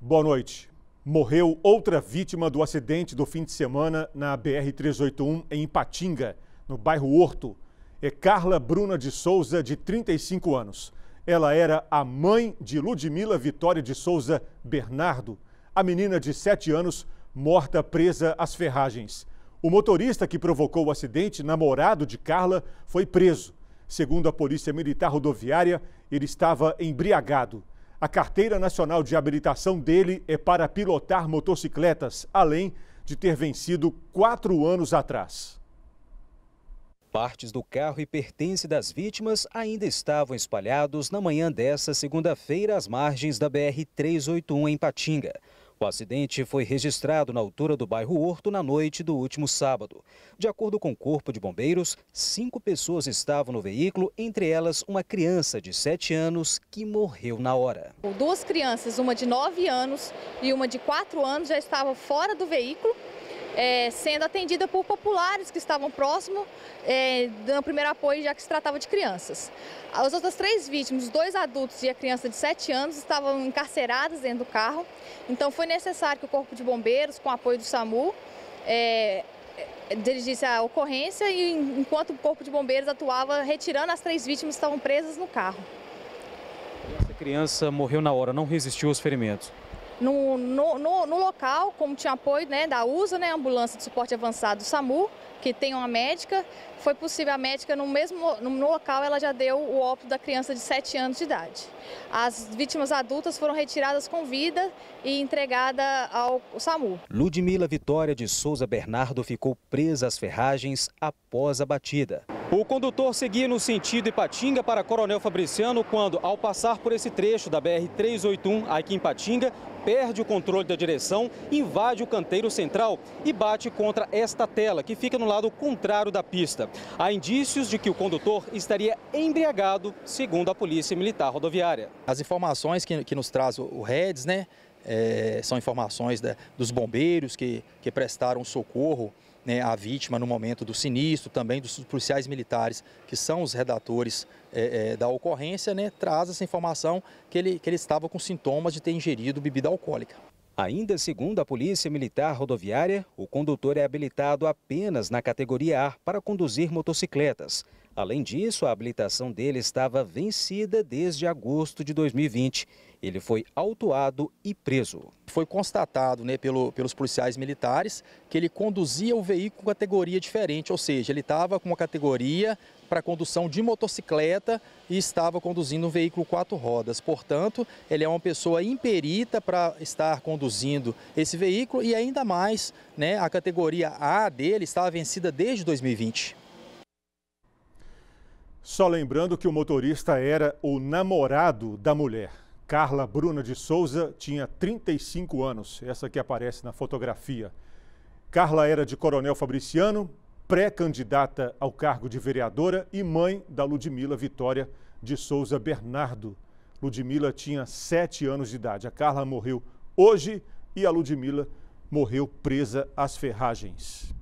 Boa noite. Morreu outra vítima do acidente do fim de semana na BR-381 em Ipatinga, no bairro Horto. É Carla Bruna de Souza, de 35 anos. Ela era a mãe de Ludmila Vitória de Souza Bernardo, a menina de 7 anos morta presa às ferragens. O motorista que provocou o acidente, namorado de Carla, foi preso. Segundo a Polícia Militar Rodoviária, ele estava embriagado. A carteira nacional de habilitação dele é para pilotar motocicletas, além de ter vencido quatro anos atrás. Partes do carro e pertence das vítimas ainda estavam espalhados na manhã dessa segunda-feira às margens da BR-381 em Patinga. O acidente foi registrado na altura do bairro Horto na noite do último sábado. De acordo com o Corpo de Bombeiros, cinco pessoas estavam no veículo, entre elas uma criança de 7 anos que morreu na hora. Duas crianças, uma de 9 anos e uma de 4 anos, já estavam fora do veículo é, sendo atendida por populares que estavam próximo, é, dando primeiro apoio, já que se tratava de crianças. As outras três vítimas, dois adultos e a criança de 7 anos, estavam encarceradas dentro do carro. Então foi necessário que o Corpo de Bombeiros, com apoio do SAMU, é, dirigisse a ocorrência e enquanto o Corpo de Bombeiros atuava retirando as três vítimas que estavam presas no carro. Essa criança morreu na hora, não resistiu aos ferimentos no, no, no, no local, como tinha apoio né, da USA, né, Ambulância de Suporte Avançado o SAMU, que tem uma médica, foi possível a médica, no mesmo no local, ela já deu o óbito da criança de 7 anos de idade. As vítimas adultas foram retiradas com vida e entregadas ao SAMU. Ludmila Vitória de Souza Bernardo ficou presa às ferragens após a batida. O condutor seguia no sentido Ipatinga para Coronel Fabriciano quando, ao passar por esse trecho da BR-381 aqui em Ipatinga, perde o controle da direção, invade o canteiro central e bate contra esta tela, que fica no lado contrário da pista. Há indícios de que o condutor estaria embriagado, segundo a Polícia Militar Rodoviária. As informações que, que nos traz o, o REDS, né, é, são informações dos bombeiros que, que prestaram socorro né, à vítima no momento do sinistro, também dos policiais militares, que são os redatores é, é, da ocorrência, né, traz essa informação que ele, que ele estava com sintomas de ter ingerido bebida alcoólica. Ainda segundo a Polícia Militar Rodoviária, o condutor é habilitado apenas na categoria A para conduzir motocicletas. Além disso, a habilitação dele estava vencida desde agosto de 2020. Ele foi autuado e preso. Foi constatado né, pelo, pelos policiais militares que ele conduzia o veículo com categoria diferente, ou seja, ele estava com uma categoria para condução de motocicleta e estava conduzindo um veículo quatro rodas. Portanto, ele é uma pessoa imperita para estar conduzindo esse veículo e ainda mais né, a categoria A dele estava vencida desde 2020. Só lembrando que o motorista era o namorado da mulher. Carla Bruna de Souza tinha 35 anos, essa que aparece na fotografia. Carla era de Coronel Fabriciano, pré-candidata ao cargo de vereadora e mãe da Ludmila Vitória de Souza Bernardo. Ludmila tinha 7 anos de idade. A Carla morreu hoje e a Ludmila morreu presa às ferragens.